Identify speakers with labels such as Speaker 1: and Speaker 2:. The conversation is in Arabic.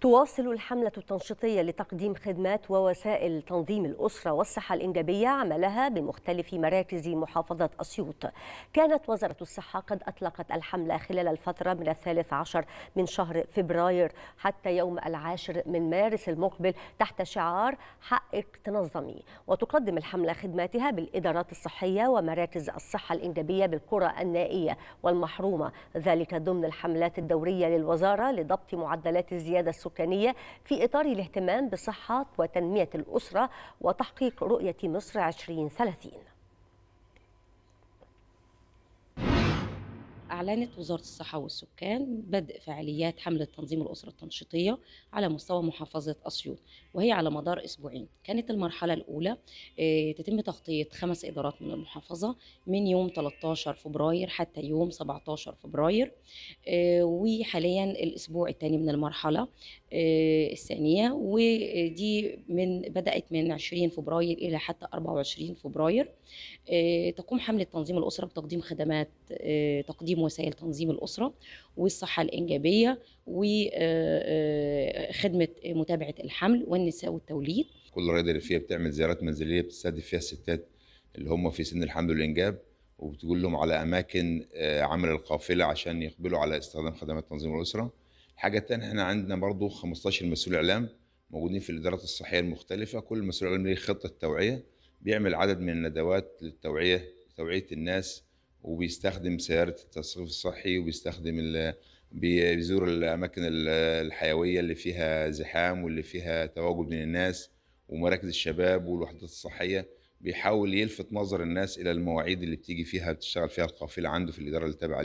Speaker 1: تواصل الحملة التنشيطية لتقديم خدمات ووسائل تنظيم الأسرة والصحة الإنجابية عملها بمختلف مراكز محافظة أسيوط كانت وزارة الصحة قد أطلقت الحملة خلال الفترة من الثالث عشر من شهر فبراير حتى يوم العاشر من مارس المقبل تحت شعار حقك تنظمي وتقدم الحملة خدماتها بالإدارات الصحية ومراكز الصحة الإنجابية بالقرى النائية والمحرومة ذلك ضمن الحملات الدورية للوزارة لضبط معدلات الزيادة السكرية السكانية في إطار الاهتمام بصحة وتنمية الأسرة وتحقيق رؤية مصر 2030
Speaker 2: أعلنت وزارة الصحة والسكان بدء فعاليات حملة تنظيم الأسرة التنشيطية على مستوى محافظة أسيوط وهي على مدار أسبوعين كانت المرحلة الأولى آه، تتم تغطية خمس إدارات من المحافظة من يوم 13 فبراير حتى يوم 17 فبراير آه، وحاليا الأسبوع الثاني من المرحلة آه، الثانية ودي من بدأت من 20 فبراير إلى حتى 24 فبراير آه، تقوم حملة تنظيم الأسرة بتقديم خدمات آه، تقديم وسائل تنظيم الأسرة والصحة الإنجابية وخدمة متابعة الحمل والنساء والتوليد
Speaker 3: كل اللي فيها بتعمل زيارات منزلية بتستهدف فيها الستات اللي هم في سن الحمل والإنجاب وبتقول لهم على أماكن عمل القافلة عشان يقبلوا على استخدام خدمات تنظيم الأسرة الحاجه الثانيه احنا عندنا برضو 15 مسؤول اعلام موجودين في الادارات الصحيه المختلفه كل مسؤول اعلام ليه خطه توعيه بيعمل عدد من الندوات للتوعيه توعيه الناس وبيستخدم سياره التصريف الصحي وبيستخدم بيزور الاماكن الحيويه اللي فيها زحام واللي فيها تواجد من الناس ومراكز الشباب والوحدات الصحيه بيحاول يلفت نظر الناس الى المواعيد اللي بتيجي فيها بتشتغل فيها القافله عنده في الاداره اللي تابعه